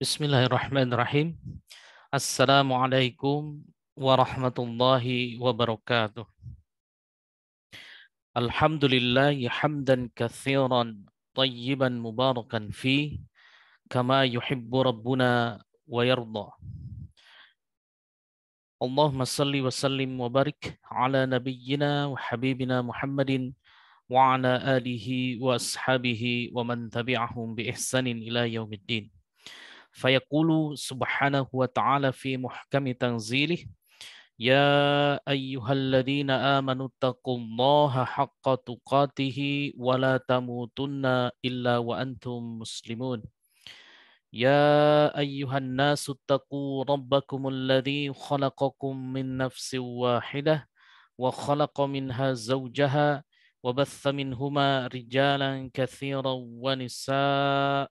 بسم الله الرحمن الرحيم السلام عليكم ورحمة الله وبركاته الحمد لله حمدا كثيرا طيبا مباركا فيه كما يحب ربنا ويرضى اللهم صل وسلم وبارك على نبينا وحبيبنا محمد وعلى آله وأصحابه ومن تبعهم بإحسان إلى يوم الدين فيقول سبحانه وتعالى في محكم تنزيله يا أيها الذين آمنوا اتقوا الله حق تقاته ولا تموتن إلا وأنتم مسلمون يا أيها الناس اتقوا ربكم الذي خلقكم من نفس واحدة وخلق منها زوجها وبث منهما رجالا كثيرا ونساء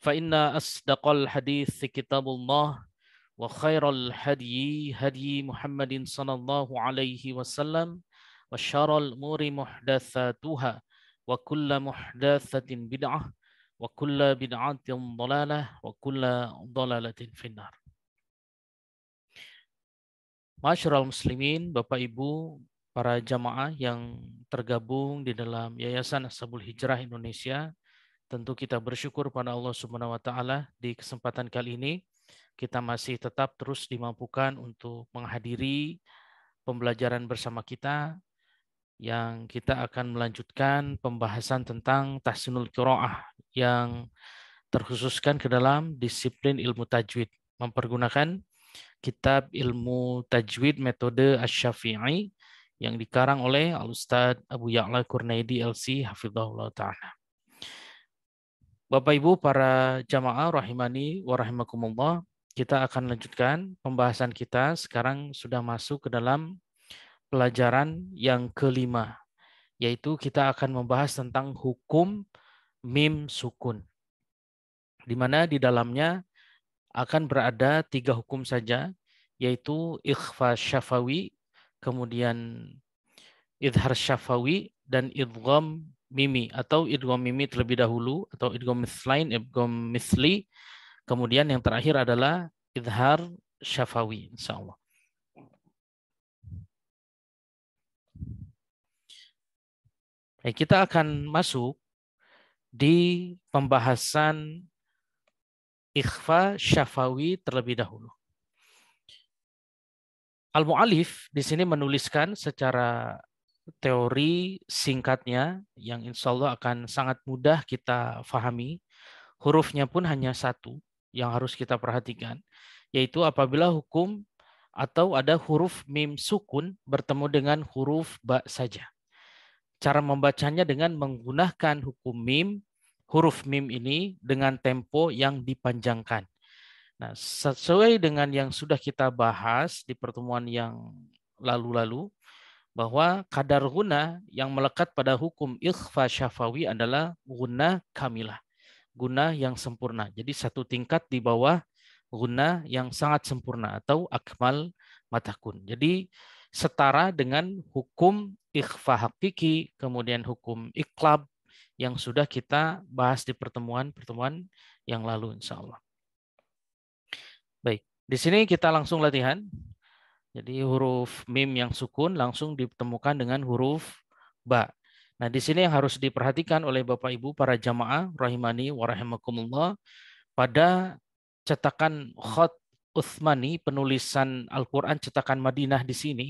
فإن أصدق الحديث كتاب الله وخير الهدي هدي محمد صلى الله عليه وسلم وشر الأمور محدثاتها وكل محدثة بدعة وكل بدعة ضلالة وكل ضلالة في النار Masyarul muslimin, Bapak Ibu, para jamaah yang tergabung di dalam Yayasan Asabul Hijrah Indonesia Tentu kita bersyukur pada Allah Subhanahu wa taala di kesempatan kali ini kita masih tetap terus dimampukan untuk menghadiri pembelajaran bersama kita yang kita akan melanjutkan pembahasan tentang tahsinul qiraah yang terkhususkan ke dalam disiplin ilmu tajwid mempergunakan kitab ilmu tajwid metode asy-Syafi'i yang dikarang oleh Al Ustaz Abu Ya'la Kurnaidi LC hafizahullah taala. Bapak Ibu para jamaah rahimani wa rahimakumullah, kita akan lanjutkan pembahasan kita sekarang sudah masuk ke dalam pelajaran yang kelima yaitu kita akan membahas tentang hukum mim sukun. Di mana di dalamnya akan berada tiga hukum saja yaitu ikhfa syafawi, kemudian idhar syafawi dan idgham mimi atau idgham mimi terlebih dahulu atau idgham mislain, idgham misli. Kemudian yang terakhir adalah idhar syafawi insyaallah. Baik, kita akan masuk di pembahasan ikhfa syafawi terlebih dahulu. Al-Mu'alif di sini menuliskan secara teori singkatnya yang insya Allah akan sangat mudah kita fahami. Hurufnya pun hanya satu yang harus kita perhatikan, yaitu apabila hukum atau ada huruf mim sukun bertemu dengan huruf ba saja. Cara membacanya dengan menggunakan hukum mim, huruf mim ini dengan tempo yang dipanjangkan. Nah, sesuai dengan yang sudah kita bahas di pertemuan yang lalu-lalu, bahwa kadar guna yang melekat pada hukum ikhfa syafawi adalah guna kamilah, guna yang sempurna. Jadi satu tingkat di bawah guna yang sangat sempurna atau akmal matakun. Jadi setara dengan hukum ikhfa hakiki, kemudian hukum iklab yang sudah kita bahas di pertemuan-pertemuan yang lalu insya Allah. Baik, di sini kita langsung latihan. Jadi huruf mim yang sukun langsung ditemukan dengan huruf ba. Nah, di sini yang harus diperhatikan oleh Bapak Ibu para jamaah rahimani wa rahimakumullah pada cetakan khot Uthmani, penulisan Al-Qur'an cetakan Madinah di sini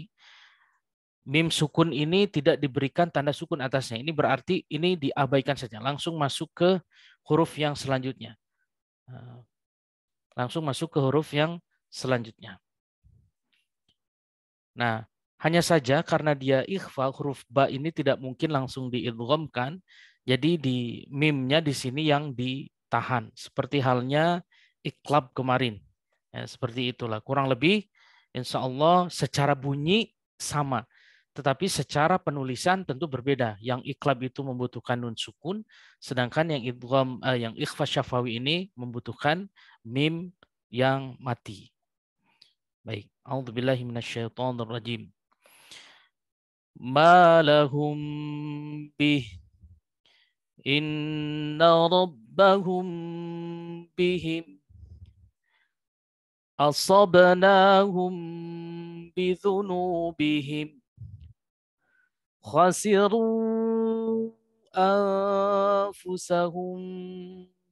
mim sukun ini tidak diberikan tanda sukun atasnya. Ini berarti ini diabaikan saja, langsung masuk ke huruf yang selanjutnya. Nah, langsung masuk ke huruf yang selanjutnya. Nah, hanya saja karena dia ikhfa huruf ba ini tidak mungkin langsung diidghamkan, jadi di mimnya di sini yang ditahan. Seperti halnya iklab kemarin. Ya, seperti itulah. Kurang lebih insya Allah secara bunyi sama. Tetapi secara penulisan tentu berbeda. Yang iklab itu membutuhkan nun sukun, sedangkan yang idgham eh, yang ikhfa syafawi ini membutuhkan mim yang mati. Baik, auzubillahi minasyaitonir rajim. Ma lahum bih inna rabbahum bihim asabnahum bidhunubihim khasiru anfusahum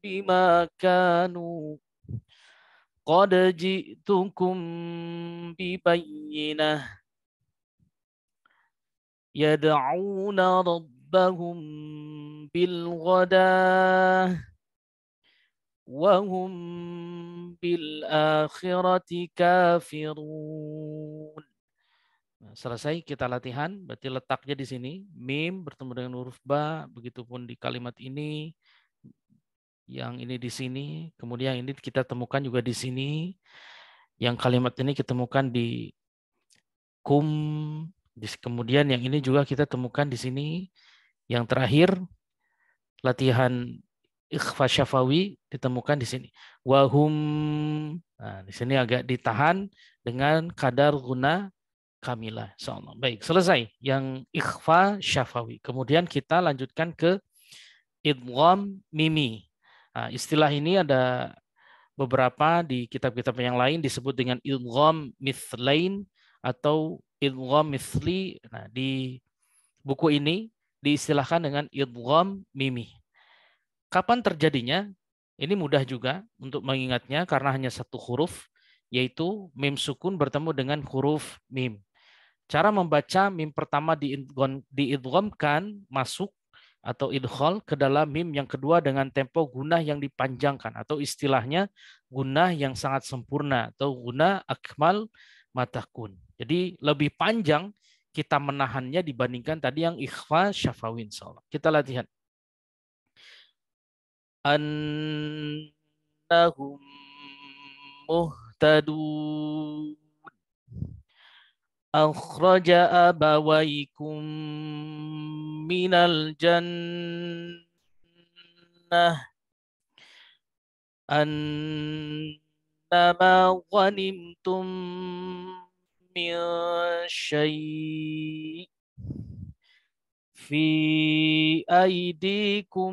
bima kanu Qad ji'tukum bibayyinah yad'una rabbahum bil ghadah wa hum bil akhirati kafirun. selesai kita latihan, berarti letaknya di sini. Mim bertemu dengan huruf ba, begitupun di kalimat ini yang ini di sini, kemudian yang ini kita temukan juga di sini, yang kalimat ini kita temukan di kum, kemudian yang ini juga kita temukan di sini, yang terakhir latihan ikhfa syafawi ditemukan di sini. Wahum, nah, di sini agak ditahan dengan kadar guna kamila Insyaallah. Baik, selesai yang ikhfa syafawi. Kemudian kita lanjutkan ke idgham mimi. Nah, istilah ini ada beberapa di kitab-kitab yang lain disebut dengan idgham mithlain atau idgham mythly Nah, di buku ini diistilahkan dengan idgham mimi. Kapan terjadinya? Ini mudah juga untuk mengingatnya karena hanya satu huruf yaitu mim sukun bertemu dengan huruf mim. Cara membaca mim pertama di diidghamkan masuk atau idhol ke dalam mim yang kedua dengan tempo guna yang dipanjangkan atau istilahnya guna yang sangat sempurna atau guna akmal matakun. Jadi lebih panjang kita menahannya dibandingkan tadi yang ikhfa syafawin insyaallah. Kita latihan. Annahum muhtadun akhraja abawaikum من الجنة أنما غنمتم من شيء في أيديكم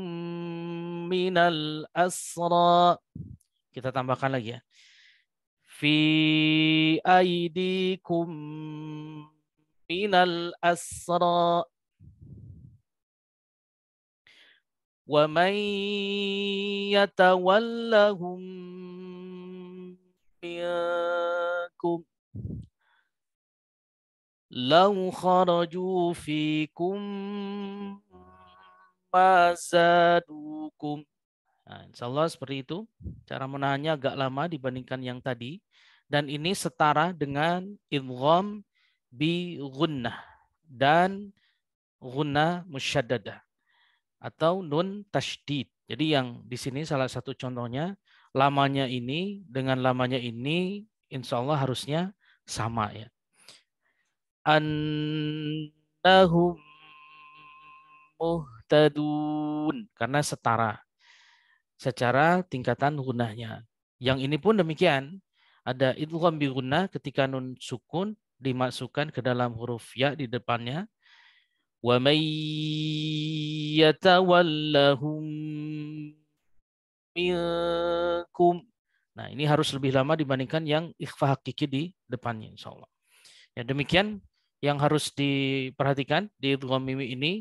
من الأسرى kita tambahkan lagi ya في أيديكم من الأسرى ومن يتولهم منكم لو خرجوا فيكم ما زادوكم Nah, insya Allah seperti itu. Cara menahannya agak lama dibandingkan yang tadi. Dan ini setara dengan idgham bi gunnah dan gunnah musyaddadah atau nun tasdid. Jadi yang di sini salah satu contohnya lamanya ini dengan lamanya ini insya Allah harusnya sama ya. Annahum muhtadun karena setara secara tingkatan gunanya. Yang ini pun demikian. Ada idgham bi ketika nun sukun dimasukkan ke dalam huruf ya di depannya ومن يتولهم minkum. Nah, ini harus lebih lama dibandingkan yang ikhfa hakiki di depannya insya Allah. Ya, demikian yang harus diperhatikan di mimi ini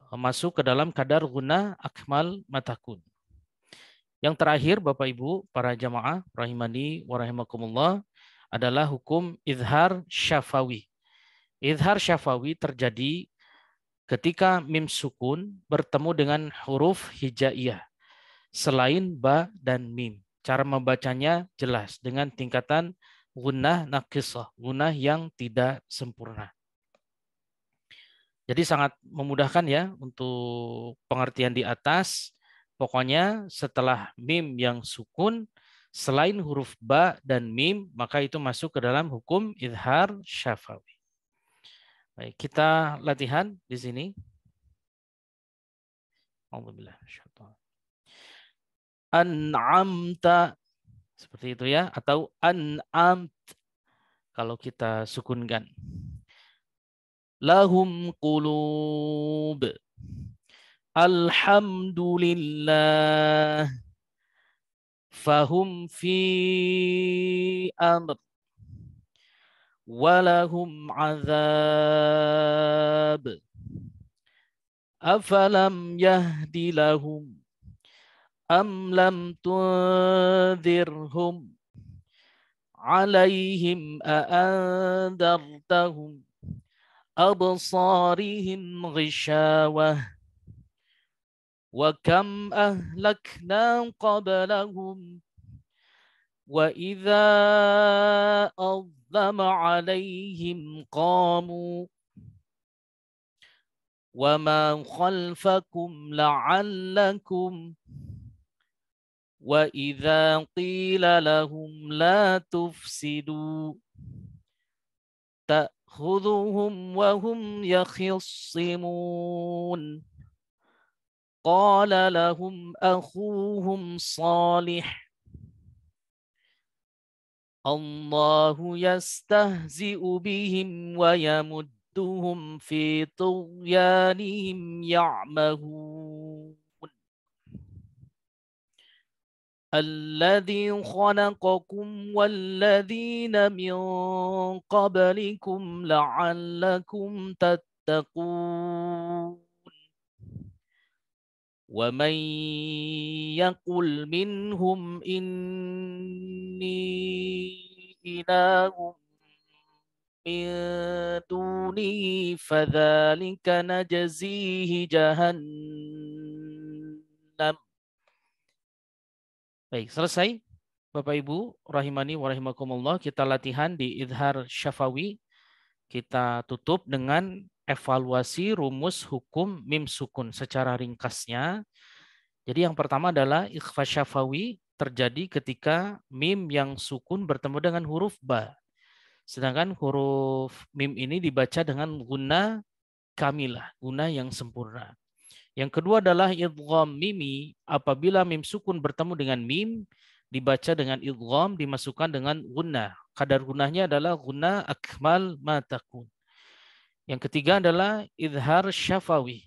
eh, masuk ke dalam kadar guna akmal matakun. Yang terakhir Bapak Ibu para jamaah rahimani wa rahimakumullah adalah hukum izhar syafawi. Izhar syafawi terjadi ketika mim sukun bertemu dengan huruf hijaiyah selain ba dan mim. Cara membacanya jelas dengan tingkatan gunah nakisah, gunah yang tidak sempurna. Jadi sangat memudahkan ya untuk pengertian di atas. Pokoknya setelah mim yang sukun, selain huruf ba dan mim, maka itu masuk ke dalam hukum idhar syafawi. Baik, kita latihan di sini. Alhamdulillah. An'amta. Seperti itu ya. Atau an'amt. Kalau kita sukunkan. Lahum qulub. Alhamdulillah. Fahum fi amr. ولهم عذاب أفلم يهد لهم أم لم تنذرهم عليهم أأنذرتهم أبصارهم غشاوة وكم أهلكنا قبلهم وإذا أظلم عليهم قاموا وما خلفكم لعلكم وإذا قيل لهم لا تفسدوا تأخذهم وهم يخصمون قال لهم أخوهم صالح الله يستهزئ بهم ويمدهم في طغيانهم يعمهون الذي خلقكم والذين من قبلكم لعلكم تتقون ومن يقل مِنْهُمْ إِنِّي إِلَهٌ من دونه فَذَلِكَ نجزيه جهنم Baik, selesai Bapak Ibu rahimani wa rahimakumullah kita latihan di Idhar Syafawi. Kita tutup dengan evaluasi rumus hukum mim sukun secara ringkasnya. Jadi yang pertama adalah ikhfa syafawi terjadi ketika mim yang sukun bertemu dengan huruf ba. Sedangkan huruf mim ini dibaca dengan guna kamilah, guna yang sempurna. Yang kedua adalah idgham mimi apabila mim sukun bertemu dengan mim dibaca dengan idgham dimasukkan dengan guna. Kadar gunanya adalah guna akmal matakun. Yang ketiga adalah idhar syafawi.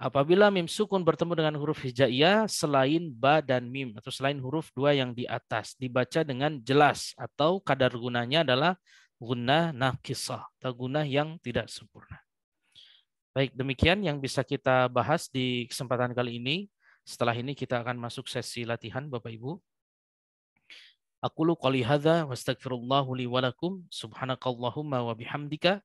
Apabila mim sukun bertemu dengan huruf hijaiyah selain ba dan mim atau selain huruf dua yang di atas dibaca dengan jelas atau kadar gunanya adalah guna nakisah atau guna yang tidak sempurna. Baik, demikian yang bisa kita bahas di kesempatan kali ini. Setelah ini kita akan masuk sesi latihan Bapak Ibu. Aqulu qali hadza wa li wa lakum wa bihamdika